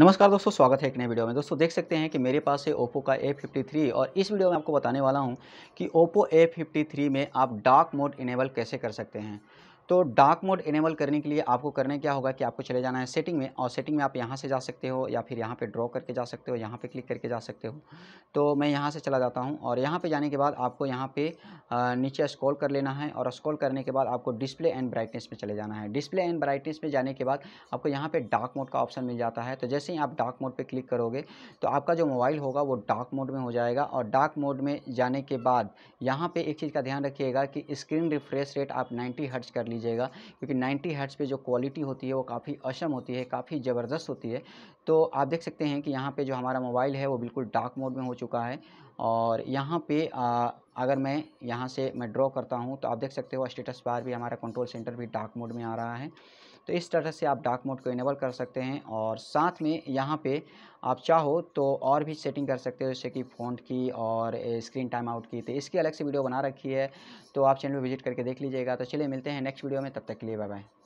नमस्कार दोस्तों स्वागत है एक नए वीडियो में दोस्तों देख सकते हैं कि मेरे पास है ओप्पो का A53 और इस वीडियो में आपको बताने वाला हूं कि ओप्पो A53 में आप डार्क मोड इनेबल कैसे कर सकते हैं तो डार्क मोड इनेबल करने के लिए आपको करने क्या होगा कि आपको चले जाना है सेटिंग में और सेटिंग में आप यहाँ से जा सकते हो या फिर यहाँ पे ड्रॉ करके जा सकते हो यहाँ पे क्लिक करके जा सकते हो तो मैं यहाँ से चला जाता हूँ और यहाँ पे जाने के बाद आपको यहाँ पे नीचे स्क्रॉल कर लेना है और स्क्रॉल करने के बाद आपको डिस्प्ले एंड ब्राइटनेस में चले जाना है डिस्प्ले एंड ब्राइटनेस में जाने के बाद आपको यहाँ पर डार्क मोड का ऑप्शन मिल जाता है तो जैसे ही आप डार्क मोड पर क्लिक करोगे तो आपका जो मोबाइल होगा वो डार्क मोड में हो जाएगा और डार्क मोड में जाने के बाद यहाँ पर एक चीज़ का ध्यान रखिएगा कि स्क्रीन रिफ्रेश रेट आप नाइन्टी हर्ट्स कर लीजिएगा क्योंकि 90 हर्ट्स पे जो क्वालिटी होती है वो काफ़ी असम होती है काफ़ी ज़बरदस्त होती है तो आप देख सकते हैं कि यहाँ पे जो हमारा मोबाइल है वो बिल्कुल डार्क मोड में हो चुका है और यहाँ पे आ, अगर मैं यहाँ से मैं ड्रॉ करता हूँ तो आप देख सकते हो स्टेटस बार भी हमारा कंट्रोल सेंटर भी डार्क मोड में आ रहा है तो इस तरह से आप डार्क मोड को इनेबल कर सकते हैं और साथ में यहाँ पे आप चाहो तो और भी सेटिंग कर सकते हो जैसे कि फ़ॉन्ट की और स्क्रीन टाइम आउट की तो इसकी अलग से वीडियो बना रखी है तो आप चैनल पर विजिट करके देख लीजिएगा तो चलिए मिलते हैं नेक्स्ट वीडियो में तब तक के लिए बाय बाय